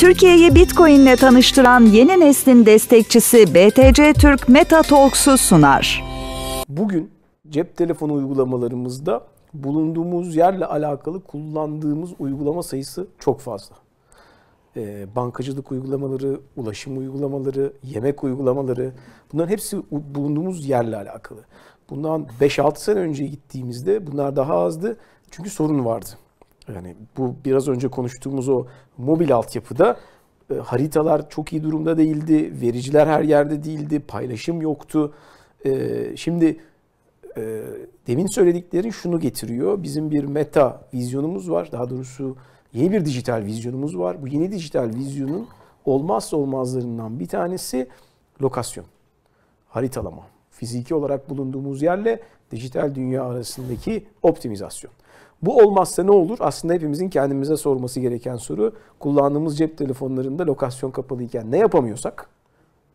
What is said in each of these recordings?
Türkiye'yi Bitcoin'le tanıştıran yeni neslin destekçisi BTC Türk Meta Talks'u sunar. Bugün cep telefonu uygulamalarımızda bulunduğumuz yerle alakalı kullandığımız uygulama sayısı çok fazla. Ee, bankacılık uygulamaları, ulaşım uygulamaları, yemek uygulamaları bunların hepsi bulunduğumuz yerle alakalı. Bundan 5-6 sene önce gittiğimizde bunlar daha azdı çünkü sorun vardı. Yani bu biraz önce konuştuğumuz o mobil altyapıda e, haritalar çok iyi durumda değildi, vericiler her yerde değildi, paylaşım yoktu. E, şimdi e, demin söylediklerin şunu getiriyor. Bizim bir meta vizyonumuz var. Daha doğrusu yeni bir dijital vizyonumuz var. Bu yeni dijital vizyonun olmazsa olmazlarından bir tanesi lokasyon, haritalama. Fiziki olarak bulunduğumuz yerle dijital dünya arasındaki optimizasyon. Bu olmazsa ne olur? Aslında hepimizin kendimize sorması gereken soru. Kullandığımız cep telefonlarında lokasyon kapalıyken ne yapamıyorsak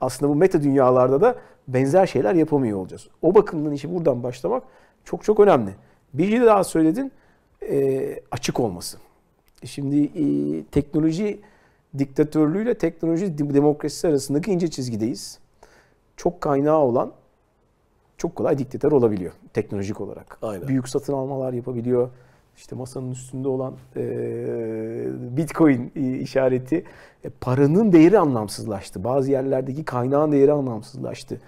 aslında bu meta dünyalarda da benzer şeyler yapamıyor olacağız. O bakımdan işi buradan başlamak çok çok önemli. Bir şey daha söyledin e, açık olması. E, şimdi e, teknoloji diktatörlüğüyle teknoloji demokrasisi arasındaki ince çizgideyiz. Çok kaynağı olan çok kolay diktatör olabiliyor teknolojik olarak. Aynen. Büyük satın almalar yapabiliyor işte masanın üstünde olan e, Bitcoin işareti e, paranın değeri anlamsızlaştı. Bazı yerlerdeki kaynağın değeri anlamsızlaştı.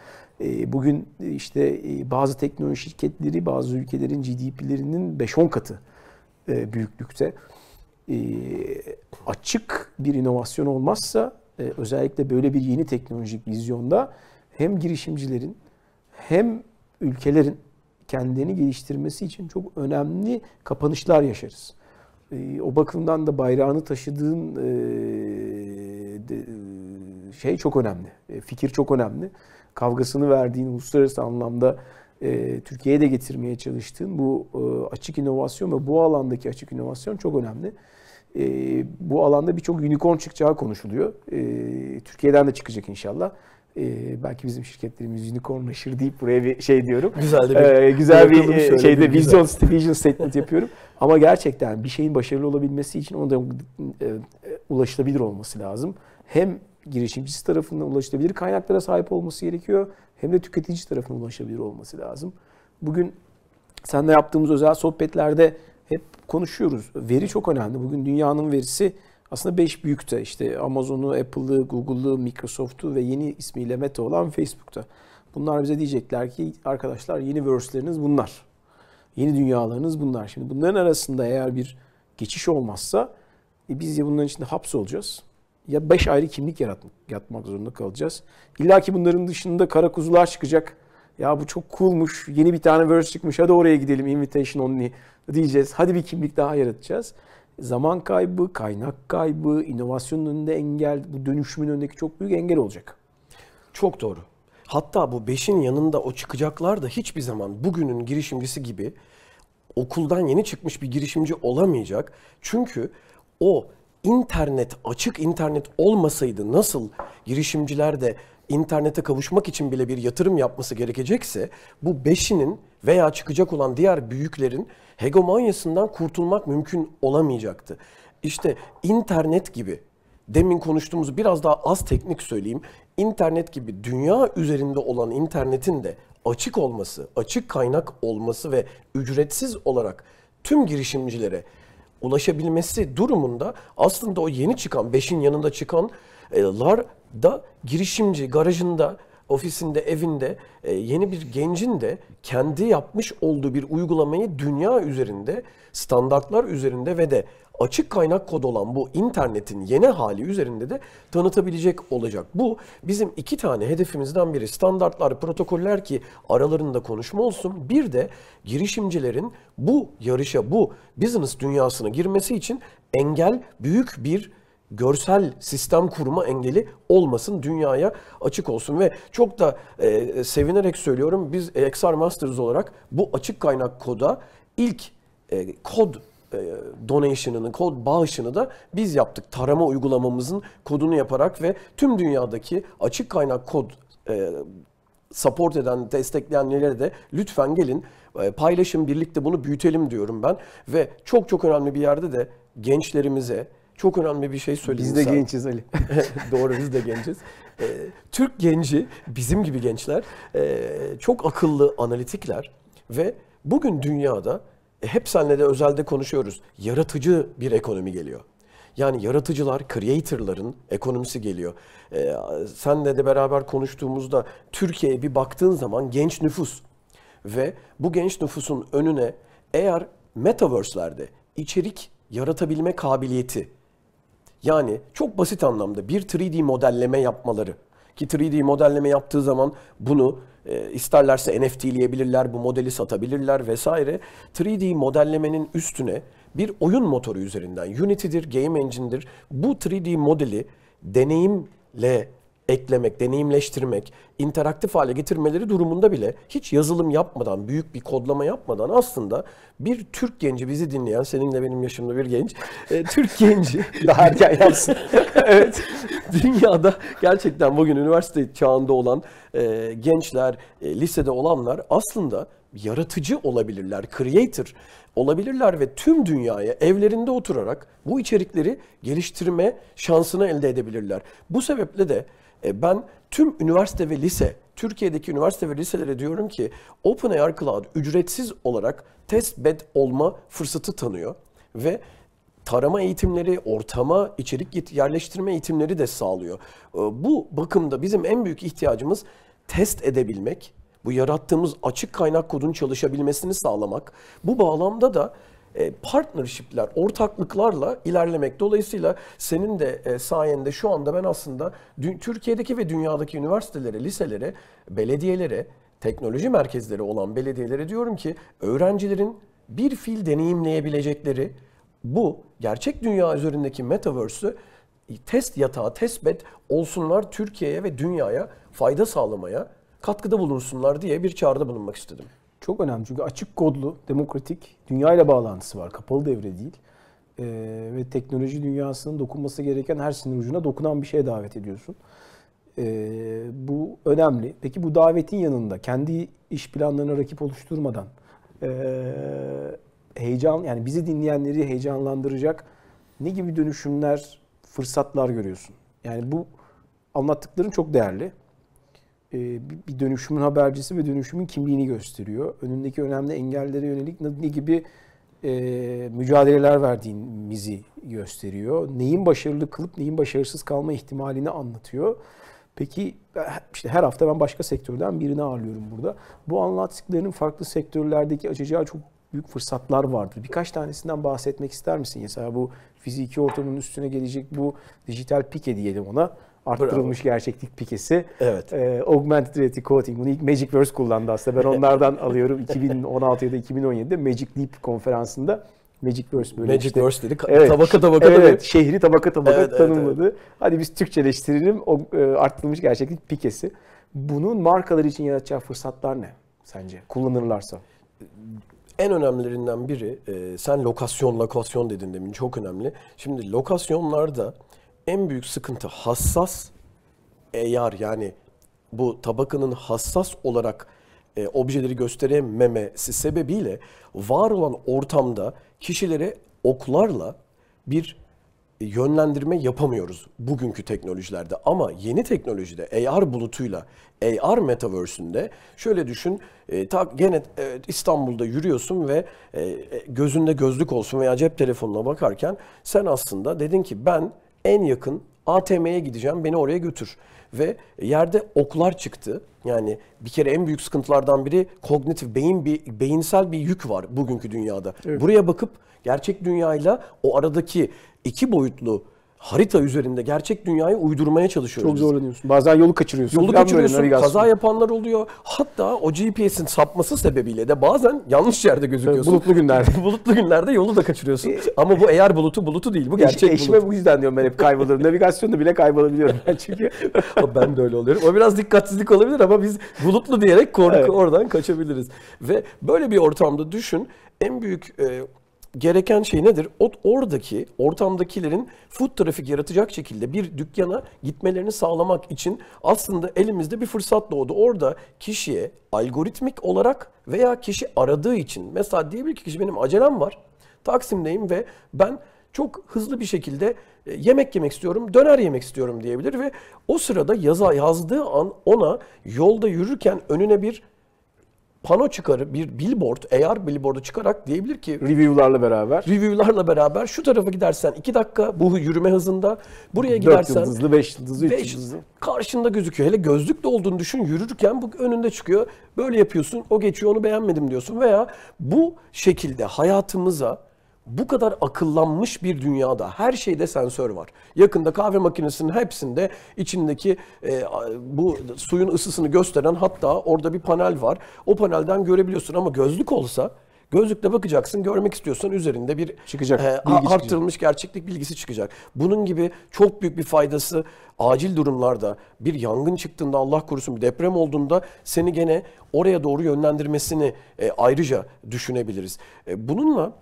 E, bugün işte e, bazı teknoloji şirketleri bazı ülkelerin GDP'lerinin 5-10 katı e, büyüklükte. E, açık bir inovasyon olmazsa e, özellikle böyle bir yeni teknolojik vizyonda hem girişimcilerin hem ülkelerin kendini geliştirmesi için çok önemli kapanışlar yaşarız. Ee, o bakımdan da bayrağını taşıdığın e, e, şey çok önemli. E, fikir çok önemli. Kavgasını verdiğin uluslararası anlamda Türkiye'ye de getirmeye çalıştığın bu açık inovasyon ve bu alandaki açık inovasyon çok önemli. bu alanda birçok unicorn çıkacağı konuşuluyor. Türkiye'den de çıkacak inşallah e, belki bizim şirketlerimiz unicornlaşır deyip buraya bir şey diyorum. Güzel de bir, ee, güzel bir, bir e, şeyde bir vizyon, vision statement yapıyorum. Ama gerçekten bir şeyin başarılı olabilmesi için ona da e, ulaşılabilir olması lazım. Hem girişimcisi tarafından ulaşılabilir kaynaklara sahip olması gerekiyor. Hem de tüketici tarafından ulaşılabilir olması lazım. Bugün seninle yaptığımız özel sohbetlerde hep konuşuyoruz. Veri çok önemli. Bugün dünyanın verisi aslında 5 de işte Amazon'u, Apple'ı, Google'ı, Microsoft'u ve yeni ismiyle Meta olan Facebook'ta. Bunlar bize diyecekler ki arkadaşlar yeni verse'leriniz bunlar. Yeni dünyalarınız bunlar. Şimdi bunların arasında eğer bir geçiş olmazsa e biz ya bunların içinde hapsolacağız ya beş ayrı kimlik yaratmak, yaratmak zorunda kalacağız. İlla ki bunların dışında kara kuzular çıkacak. Ya bu çok coolmuş, yeni bir tane verse çıkmış, hadi oraya gidelim invitation only diyeceğiz. Hadi bir kimlik daha yaratacağız zaman kaybı, kaynak kaybı, inovasyonun önünde engel, bu dönüşümün önündeki çok büyük engel olacak. Çok doğru. Hatta bu 5'in yanında o çıkacaklar da hiçbir zaman bugünün girişimcisi gibi okuldan yeni çıkmış bir girişimci olamayacak. Çünkü o internet, açık internet olmasaydı nasıl girişimciler de internete kavuşmak için bile bir yatırım yapması gerekecekse bu beşinin veya çıkacak olan diğer büyüklerin hegemonyasından kurtulmak mümkün olamayacaktı. İşte internet gibi demin konuştuğumuz biraz daha az teknik söyleyeyim. İnternet gibi dünya üzerinde olan internetin de açık olması, açık kaynak olması ve ücretsiz olarak tüm girişimcilere ulaşabilmesi durumunda aslında o yeni çıkan, beşin yanında çıkanlar da girişimci garajında ofisinde, evinde e, yeni bir gencin de kendi yapmış olduğu bir uygulamayı dünya üzerinde, standartlar üzerinde ve de açık kaynak kod olan bu internetin yeni hali üzerinde de tanıtabilecek olacak. Bu bizim iki tane hedefimizden biri standartlar, protokoller ki aralarında konuşma olsun. Bir de girişimcilerin bu yarışa, bu business dünyasına girmesi için engel büyük bir görsel sistem kurma engeli olmasın, dünyaya açık olsun ve çok da e, sevinerek söylüyorum biz XR Masters olarak bu açık kaynak koda ilk e, kod e, donation'ını, kod bağışını da biz yaptık. Tarama uygulamamızın kodunu yaparak ve tüm dünyadaki açık kaynak kod e, support eden, destekleyenlere de lütfen gelin e, paylaşın birlikte bunu büyütelim diyorum ben. Ve çok çok önemli bir yerde de gençlerimize, çok önemli bir şey söyledi. Biz de sana. gençiz Ali. Doğru biz de gençiz. Ee, Türk genci, bizim gibi gençler e, çok akıllı, analitikler ve bugün dünyada e, hep senle de özelde konuşuyoruz. Yaratıcı bir ekonomi geliyor. Yani yaratıcılar, creatorların ekonomisi geliyor. Ee, senle de beraber konuştuğumuzda Türkiye'ye bir baktığın zaman genç nüfus ve bu genç nüfusun önüne eğer metaverse'lerde içerik yaratabilme kabiliyeti yani çok basit anlamda bir 3D modelleme yapmaları ki 3D modelleme yaptığı zaman bunu e, isterlerse NFT'leyebilirler, bu modeli satabilirler vesaire. 3D modellemenin üstüne bir oyun motoru üzerinden Unity'dir, Game Engine'dir. Bu 3D modeli deneyimle eklemek, deneyimleştirmek, interaktif hale getirmeleri durumunda bile hiç yazılım yapmadan, büyük bir kodlama yapmadan aslında bir Türk genci bizi dinleyen, seninle benim yaşımda bir genç, e, Türk genci daha erken yapsın. evet, dünyada gerçekten bugün üniversite çağında olan e, gençler, e, lisede olanlar aslında yaratıcı olabilirler, creator olabilirler ve tüm dünyaya evlerinde oturarak bu içerikleri geliştirme şansını elde edebilirler. Bu sebeple de e, ben tüm üniversite ve lise, Türkiye'deki üniversite ve liselere diyorum ki OpenAI Cloud ücretsiz olarak test bed olma fırsatı tanıyor ve tarama eğitimleri, ortama, içerik yerleştirme eğitimleri de sağlıyor. E, bu bakımda bizim en büyük ihtiyacımız test edebilmek, bu yarattığımız açık kaynak kodun çalışabilmesini sağlamak. Bu bağlamda da e, partnershipler, ortaklıklarla ilerlemek. Dolayısıyla senin de e, sayende şu anda ben aslında Türkiye'deki ve dünyadaki üniversitelere, liselere, belediyelere, teknoloji merkezleri olan belediyelere diyorum ki öğrencilerin bir fil deneyimleyebilecekleri bu gerçek dünya üzerindeki metaverse'ü test yatağı, test bed olsunlar Türkiye'ye ve dünyaya fayda sağlamaya katkıda bulunsunlar diye bir çağrıda bulunmak istedim. Çok önemli çünkü açık kodlu, demokratik, dünya ile bağlantısı var. Kapalı devre değil. Ee, ve teknoloji dünyasının dokunması gereken her sinir ucuna dokunan bir şeye davet ediyorsun. Ee, bu önemli. Peki bu davetin yanında kendi iş planlarına rakip oluşturmadan e, heyecan yani bizi dinleyenleri heyecanlandıracak ne gibi dönüşümler, fırsatlar görüyorsun? Yani bu anlattıkların çok değerli. E, bir dönüşümün habercisi ve dönüşümün kimliğini gösteriyor. Önündeki önemli engellere yönelik ne gibi e, mücadeleler verdiğimizi gösteriyor. Neyin başarılı kılıp neyin başarısız kalma ihtimalini anlatıyor. Peki e, işte her hafta ben başka sektörden birini ağırlıyorum burada. Bu anlattıklarının farklı sektörlerdeki açacağı çok büyük fırsatlar vardır. Birkaç tanesinden bahsetmek ister misin? Mesela bu fiziki ortamın üstüne gelecek bu dijital pike diyelim ona. Arttırılmış Bravo. gerçeklik pikesi. Evet. E, augmented Reality Coating. Bunu ilk Magicverse kullandı aslında. Ben onlardan alıyorum. 2016 ya da 2017'de Magic Leap konferansında Magicverse böyle Magicverse işte. dedi. Evet. Tabaka tabaka evet, evet. Şehri tabaka tabaka evet, tanımladı. Evet, evet. Hadi biz Türkçeleştirelim. O e, arttırılmış gerçeklik pikesi. Bunun markalar için yaratacağı fırsatlar ne sence? Kullanırlarsa en önemlilerinden biri e, sen lokasyon lokasyon dedin demin çok önemli. Şimdi lokasyonlarda en büyük sıkıntı hassas eğer yani bu tabakanın hassas olarak e, objeleri gösterememesi sebebiyle var olan ortamda kişilere oklarla bir yönlendirme yapamıyoruz bugünkü teknolojilerde. Ama yeni teknolojide AR bulutuyla, AR metaverse'ünde şöyle düşün. E, ta, gene e, İstanbul'da yürüyorsun ve e, e, gözünde gözlük olsun veya cep telefonuna bakarken sen aslında dedin ki ben en yakın ATM'ye gideceğim beni oraya götür ve yerde oklar çıktı. Yani bir kere en büyük sıkıntılardan biri kognitif beyin bir beyinsel bir yük var bugünkü dünyada. Evet. Buraya bakıp gerçek dünyayla o aradaki iki boyutlu harita üzerinde gerçek dünyayı uydurmaya çalışıyoruz. Çok zorlanıyorsun. Bazen yolu kaçırıyorsun. Yolu kaçırıyorsun. Kaza yapanlar oluyor. Hatta o GPS'in sapması sebebiyle de bazen yanlış yerde gözüküyorsun. Bulutlu günlerde. bulutlu günlerde yolu da kaçırıyorsun. E, ama bu eğer bulutu bulutu değil. Bu gerçek Eş, eşime bulut. bu yüzden diyorum ben hep kaybolurum. Navigasyonda bile kaybolabiliyorum ben çünkü. ben de öyle oluyorum. O biraz dikkatsizlik olabilir ama biz bulutlu diyerek korku evet. oradan kaçabiliriz. Ve böyle bir ortamda düşün en büyük e, gereken şey nedir? O, oradaki ortamdakilerin food trafik yaratacak şekilde bir dükkana gitmelerini sağlamak için aslında elimizde bir fırsat doğdu. Orada kişiye algoritmik olarak veya kişi aradığı için mesela diyebilir ki kişi benim acelem var. Taksim'deyim ve ben çok hızlı bir şekilde e, yemek yemek istiyorum, döner yemek istiyorum diyebilir ve o sırada yaza yazdığı an ona yolda yürürken önüne bir pano çıkarıp bir billboard, AR billboardu çıkarak diyebilir ki review'larla beraber. Review'larla beraber şu tarafa gidersen 2 dakika bu yürüme hızında, buraya gidersen 4 yıldızlı, 5 yıldızlı, 3 yıldızlı. Karşında gözüküyor. Hele gözlük de olduğunu düşün. Yürürken bu önünde çıkıyor. Böyle yapıyorsun. O geçiyor, onu beğenmedim diyorsun veya bu şekilde hayatımıza bu kadar akıllanmış bir dünyada her şeyde sensör var. Yakında kahve makinesinin hepsinde içindeki e, bu suyun ısısını gösteren hatta orada bir panel var. O panelden görebiliyorsun ama gözlük olsa Gözlükle bakacaksın, görmek istiyorsan üzerinde bir çıkacak, e, arttırılmış çıkacak. gerçeklik bilgisi çıkacak. Bunun gibi çok büyük bir faydası acil durumlarda bir yangın çıktığında Allah korusun bir deprem olduğunda seni gene oraya doğru yönlendirmesini e, ayrıca düşünebiliriz. E, bununla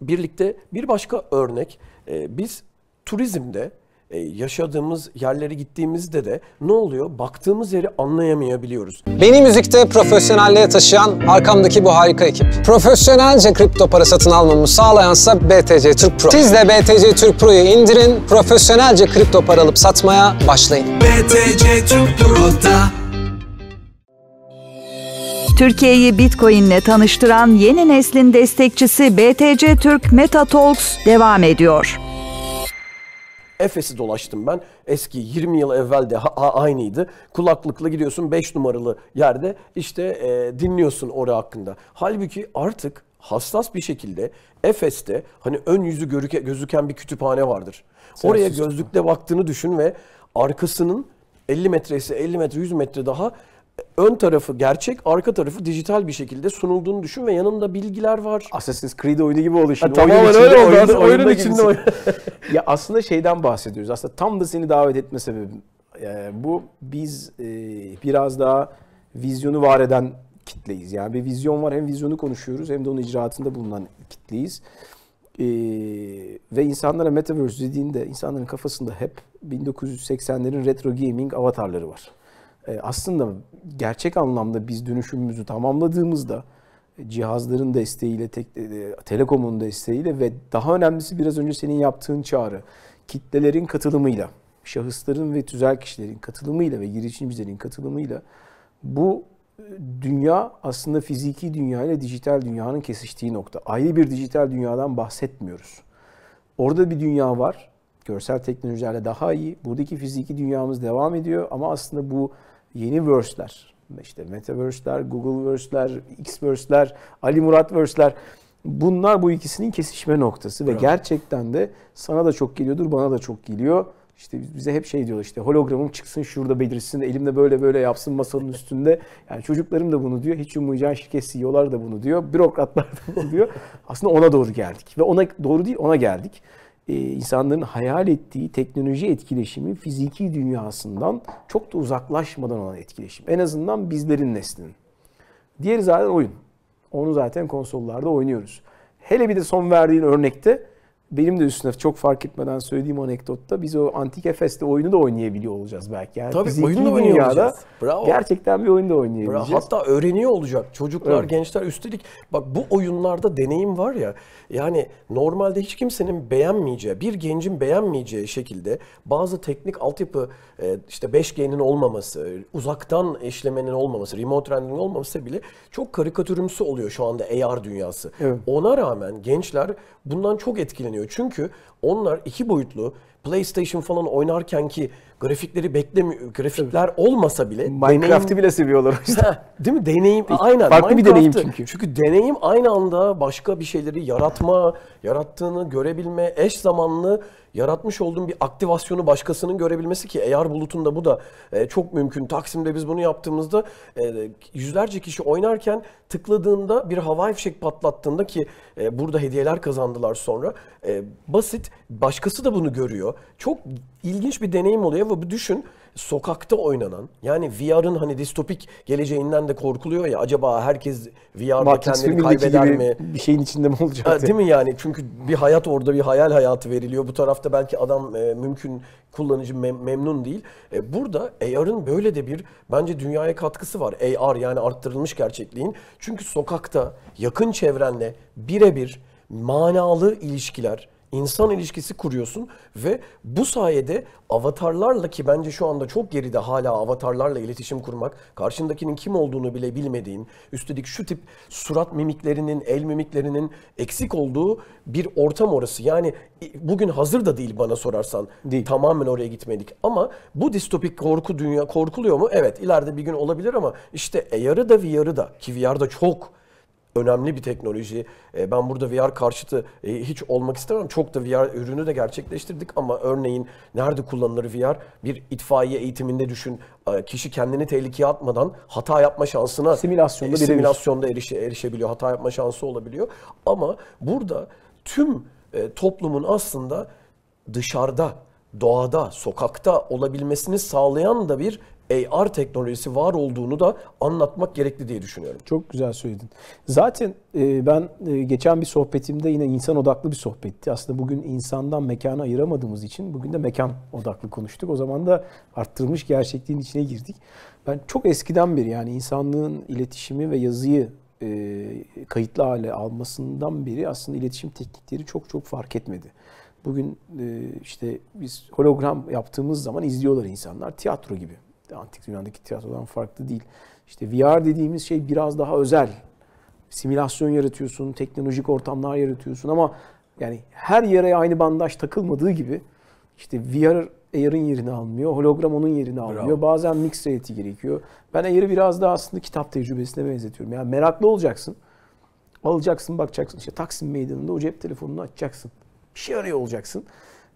birlikte bir başka örnek e, biz turizmde e, yaşadığımız yerlere gittiğimizde de ne oluyor? Baktığımız yeri anlayamayabiliyoruz. Beni müzikte profesyonelliğe taşıyan arkamdaki bu harika ekip. Profesyonelce kripto para satın almamı sağlayansa BTC Türk Pro. Siz de BTC Türk Pro'yu indirin, profesyonelce kripto para alıp satmaya başlayın. BTC Türk Pro'da Türkiye'yi Bitcoin'le tanıştıran yeni neslin destekçisi BTC Türk Meta Talks devam ediyor. Efes'i dolaştım ben. Eski 20 yıl evvel de aynıydı. Kulaklıkla gidiyorsun 5 numaralı yerde işte e, dinliyorsun orada hakkında. Halbuki artık hassas bir şekilde Efes'te hani ön yüzü görüke, gözüken bir kütüphane vardır. Sen Oraya gözlükle baktığını düşün ve arkasının 50 metresi 50 metre 100 metre daha ön tarafı gerçek, arka tarafı dijital bir şekilde sunulduğunu düşün ve yanında bilgiler var. Assassin's Creed oyunu gibi oluyor. şimdi. Ha, tamamen öyle oldu. Oyunda, oyunun içinde. Oyun. ya aslında şeyden bahsediyoruz. Aslında tam da seni davet etme sebebim. Yani e, bu biz e, biraz daha vizyonu var eden kitleyiz. Yani bir vizyon var hem vizyonu konuşuyoruz hem de onun icraatında bulunan kitleyiz. Ee, ve insanlara Metaverse dediğinde insanların kafasında hep 1980'lerin retro gaming avatarları var. E, aslında gerçek anlamda biz dönüşümümüzü tamamladığımızda e, cihazların desteğiyle, tek, e, e, telekomun desteğiyle ve daha önemlisi biraz önce senin yaptığın çağrı, kitlelerin katılımıyla, şahısların ve tüzel kişilerin katılımıyla ve girişimcilerin katılımıyla bu dünya aslında fiziki dünya ile dijital dünyanın kesiştiği nokta. Ayrı bir dijital dünyadan bahsetmiyoruz. Orada bir dünya var. Görsel teknolojilerle daha iyi. Buradaki fiziki dünyamız devam ediyor ama aslında bu yeni verse'ler, işte Metaverse'ler, X Xverse'ler, Ali Murat Muratverse'ler bunlar bu ikisinin kesişme noktası Bravo. ve gerçekten de sana da çok geliyordur, bana da çok geliyor. İşte bize hep şey diyorlar işte hologramım çıksın şurada belirsin, elimde böyle böyle yapsın masanın üstünde. Yani çocuklarım da bunu diyor, hiç ummayacağın şirket CEO'lar da bunu diyor, bürokratlar da bunu diyor. Aslında ona doğru geldik ve ona doğru değil ona geldik. E, insanların hayal ettiği teknoloji etkileşimi fiziki dünyasından çok da uzaklaşmadan olan etkileşim. En azından bizlerin neslinin. Diğeri zaten oyun. Onu zaten konsollarda oynuyoruz. Hele bir de son verdiğin örnekte benim de üstüne çok fark etmeden söylediğim anekdotta biz o Antik Efes'te oyunu da oynayabiliyor olacağız belki. Yani Tabii oyunu da oynuyor Bravo. Gerçekten bir oyunu da oynayabileceğiz. Bravo. Hatta öğreniyor olacak çocuklar, evet. gençler. Üstelik bak bu oyunlarda deneyim var ya yani normalde hiç kimsenin beğenmeyeceği, bir gencin beğenmeyeceği şekilde bazı teknik altyapı e, işte 5G'nin olmaması, uzaktan işlemenin olmaması, remote rendering olmaması bile çok karikatürümsü oluyor şu anda AR dünyası. Evet. Ona rağmen gençler bundan çok etkileniyor bekleniyor. Çünkü onlar iki boyutlu PlayStation falan oynarken ki grafikleri beklemi grafikler Tabii. olmasa bile Minecraft'ı deneyim... bile seviyorlar işte. Ha, değil mi? Deneyim aynen. Farklı bir deneyim çünkü. Çünkü deneyim aynı anda başka bir şeyleri yaratma, yarattığını görebilme, eş zamanlı yaratmış olduğun bir aktivasyonu başkasının görebilmesi ki AR bulutunda bu da e, çok mümkün. Taksim'de biz bunu yaptığımızda e, yüzlerce kişi oynarken tıkladığında bir havai fişek patlattığında ki e, burada hediyeler kazandılar sonra e, basit Başkası da bunu görüyor. Çok ilginç bir deneyim oluyor ve bu düşün sokakta oynanan yani VR'ın hani distopik geleceğinden de korkuluyor ya acaba herkes VR'da kendini kaybeder mi? Bir şeyin içinde mi olacak? değil mi yani? Çünkü bir hayat orada bir hayal hayatı veriliyor. Bu tarafta belki adam e, mümkün kullanıcı mem- memnun değil. E, burada AR'ın böyle de bir bence dünyaya katkısı var. AR yani arttırılmış gerçekliğin. Çünkü sokakta yakın çevrenle birebir manalı ilişkiler insan ilişkisi kuruyorsun ve bu sayede avatarlarla ki bence şu anda çok geride hala avatarlarla iletişim kurmak, karşındakinin kim olduğunu bile bilmediğin, üstelik şu tip surat mimiklerinin, el mimiklerinin eksik olduğu bir ortam orası. Yani e, bugün hazır da değil bana sorarsan. Değil. Tamamen oraya gitmedik. Ama bu distopik korku dünya korkuluyor mu? Evet, ileride bir gün olabilir ama işte e, AR'ı da VR'ı da ki VR da çok önemli bir teknoloji. E, ben burada VR karşıtı e, hiç olmak istemem. Çok da VR ürünü de gerçekleştirdik ama örneğin nerede kullanılır VR? Bir itfaiye eğitiminde düşün. E, kişi kendini tehlikeye atmadan hata yapma şansına simülasyonda, simülasyonda erişe, erişebiliyor. Hata yapma şansı olabiliyor. Ama burada tüm toplumun aslında dışarıda doğada, sokakta olabilmesini sağlayan da bir AR teknolojisi var olduğunu da anlatmak gerekli diye düşünüyorum. Çok güzel söyledin. Zaten e, ben e, geçen bir sohbetimde yine insan odaklı bir sohbetti. Aslında bugün insandan mekana ayıramadığımız için bugün de mekan odaklı konuştuk. O zaman da arttırılmış gerçekliğin içine girdik. Ben çok eskiden beri yani insanlığın iletişimi ve yazıyı e, kayıtlı hale almasından beri aslında iletişim teknikleri çok çok fark etmedi. Bugün işte biz hologram yaptığımız zaman izliyorlar insanlar tiyatro gibi antik dünyadaki tiyatrodan farklı değil. İşte VR dediğimiz şey biraz daha özel. Simülasyon yaratıyorsun, teknolojik ortamlar yaratıyorsun ama yani her yere aynı bandaj takılmadığı gibi işte VR Air'ın yerini almıyor, hologram onun yerini almıyor. Bravo. Bazen mix rate'i gerekiyor. Ben Air'i biraz daha aslında kitap tecrübesine benzetiyorum. Yani meraklı olacaksın. Alacaksın, bakacaksın. İşte Taksim Meydanı'nda o cep telefonunu açacaksın. Bir şey arıyor olacaksın.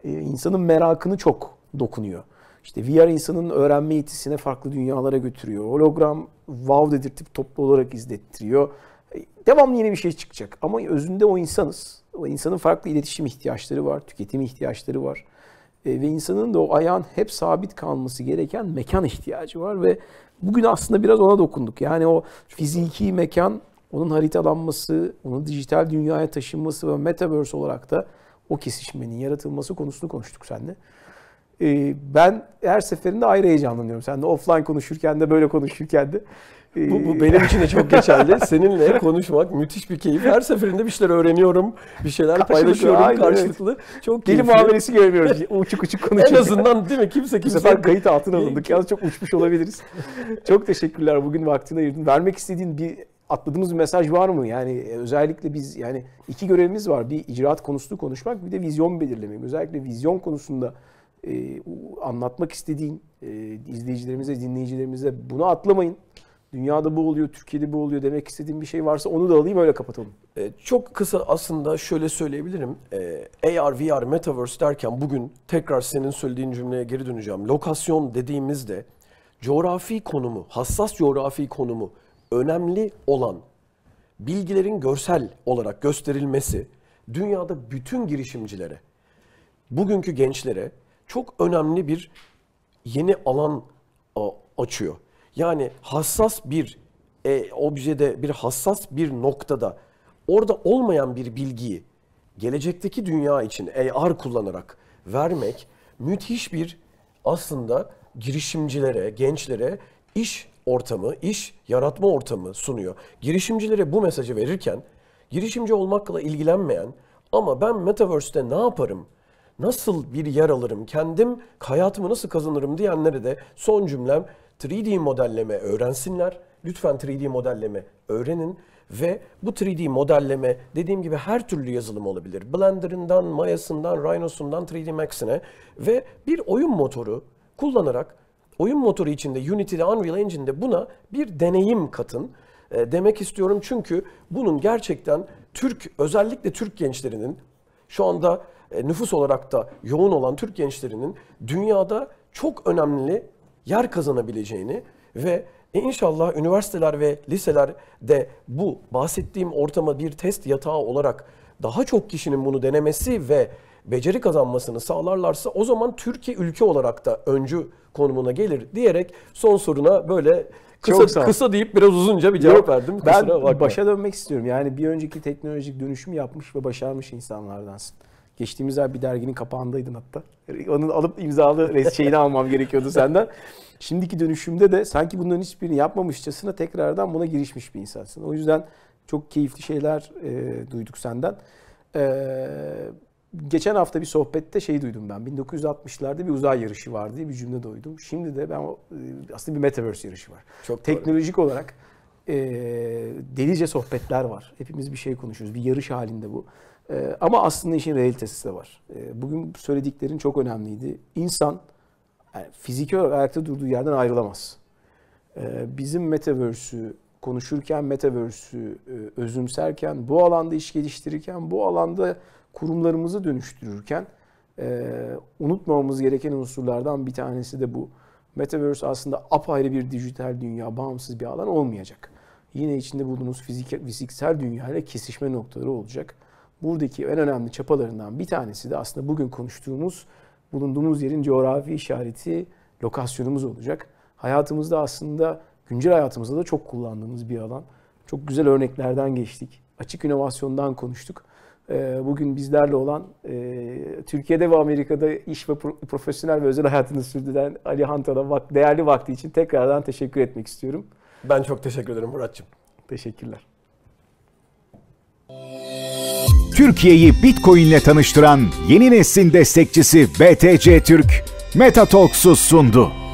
Ee, insanın merakını çok dokunuyor. İşte VR insanın öğrenme yetisine farklı dünyalara götürüyor. Hologram wow dedirtip toplu olarak izlettiriyor. E, devamlı yeni bir şey çıkacak ama özünde o insanız. O insanın farklı iletişim ihtiyaçları var, tüketim ihtiyaçları var. E, ve insanın da o ayağın hep sabit kalması gereken mekan ihtiyacı var ve bugün aslında biraz ona dokunduk. Yani o fiziki mekan, onun haritalanması, onu dijital dünyaya taşınması ve metaverse olarak da o kesişmenin yaratılması konusunu konuştuk seninle. Ee, ben her seferinde ayrı heyecanlanıyorum. Sen de offline konuşurken de böyle konuşurken de. Ee, bu, bu benim için de çok geçerli. Seninle konuşmak müthiş bir keyif. Her seferinde bir şeyler öğreniyorum, bir şeyler karşılıklı, paylaşıyorum aynen, karşılıklı. Evet. Çok keyifli. Deli muamelesi görmüyoruz. Uçuk uçuk konuşuyoruz. en azından değil mi? Kimse kimse. Bu sefer kayıt altına alındık. Yalnız çok uçmuş olabiliriz. çok teşekkürler bugün vaktini ayırdın. Vermek istediğin bir atladığımız bir mesaj var mı? Yani e, özellikle biz yani iki görevimiz var. Bir icraat konusunu konuşmak, bir de vizyon belirlemek. Özellikle vizyon konusunda e, anlatmak istediğin e, izleyicilerimize, dinleyicilerimize bunu atlamayın. Dünyada bu oluyor, Türkiye'de bu oluyor demek istediğim bir şey varsa onu da alayım öyle kapatalım. E, çok kısa aslında şöyle söyleyebilirim. E, AR, VR, Metaverse derken bugün tekrar senin söylediğin cümleye geri döneceğim. Lokasyon dediğimizde coğrafi konumu, hassas coğrafi konumu önemli olan bilgilerin görsel olarak gösterilmesi dünyada bütün girişimcilere, bugünkü gençlere çok önemli bir yeni alan açıyor. Yani hassas bir e, objede, bir hassas bir noktada orada olmayan bir bilgiyi gelecekteki dünya için AR kullanarak vermek müthiş bir aslında girişimcilere, gençlere iş ortamı, iş yaratma ortamı sunuyor. Girişimcilere bu mesajı verirken girişimci olmakla ilgilenmeyen ama ben metaverse'te ne yaparım? nasıl bir yer alırım, kendim hayatımı nasıl kazanırım diyenlere de son cümlem 3D modelleme öğrensinler. Lütfen 3D modelleme öğrenin ve bu 3D modelleme dediğim gibi her türlü yazılım olabilir. Blender'ından, Maya'sından, Rhino'sundan 3D Max'ine ve bir oyun motoru kullanarak oyun motoru içinde Unity'de, Unreal Engine'de buna bir deneyim katın e, demek istiyorum. Çünkü bunun gerçekten Türk, özellikle Türk gençlerinin şu anda e, nüfus olarak da yoğun olan Türk gençlerinin dünyada çok önemli yer kazanabileceğini ve inşallah üniversiteler ve liseler de bu bahsettiğim ortama bir test yatağı olarak daha çok kişinin bunu denemesi ve beceri kazanmasını sağlarlarsa o zaman Türkiye ülke olarak da öncü konumuna gelir diyerek son soruna böyle kısa, Çok kısa deyip biraz uzunca bir cevap Yok, verdim. Kusura ben bakma. başa dönmek istiyorum. Yani bir önceki teknolojik dönüşüm yapmış ve başarmış insanlardansın. Geçtiğimiz ay bir derginin kapağındaydın hatta. Onu alıp imzalı şeyini almam gerekiyordu senden. Şimdiki dönüşümde de sanki bunların hiçbirini yapmamışçasına tekrardan buna girişmiş bir insansın. O yüzden çok keyifli şeyler e, duyduk senden. E, geçen hafta bir sohbette şey duydum ben. 1960'larda bir uzay yarışı vardı diye bir cümle duydum. Şimdi de ben e, aslında bir metaverse yarışı var. Çok teknolojik doğru. olarak e, delice sohbetler var. Hepimiz bir şey konuşuyoruz. Bir yarış halinde bu. Ee, ama aslında işin realitesi de var. Ee, bugün söylediklerin çok önemliydi. İnsan yani fiziki olarak ayakta durduğu yerden ayrılamaz. Ee, bizim Metaverse'ü konuşurken, Metaverse'ü e, özümserken, bu alanda iş geliştirirken, bu alanda kurumlarımızı dönüştürürken e, unutmamamız gereken unsurlardan bir tanesi de bu. Metaverse aslında apayrı bir dijital dünya, bağımsız bir alan olmayacak. Yine içinde bulunduğumuz fiziksel dünyayla kesişme noktaları olacak buradaki en önemli çapalarından bir tanesi de aslında bugün konuştuğumuz bulunduğumuz yerin coğrafi işareti lokasyonumuz olacak. Hayatımızda aslında güncel hayatımızda da çok kullandığımız bir alan. Çok güzel örneklerden geçtik. Açık inovasyondan konuştuk. Ee, bugün bizlerle olan e, Türkiye'de ve Amerika'da iş ve profesyonel ve özel hayatını sürdüren Ali Hantal'a değerli vakti için tekrardan teşekkür etmek istiyorum. Ben çok teşekkür ederim Murat'cığım. Teşekkürler. Türkiye'yi Bitcoin ile tanıştıran yeni neslin destekçisi BTC Türk, MetaTalks'u sundu.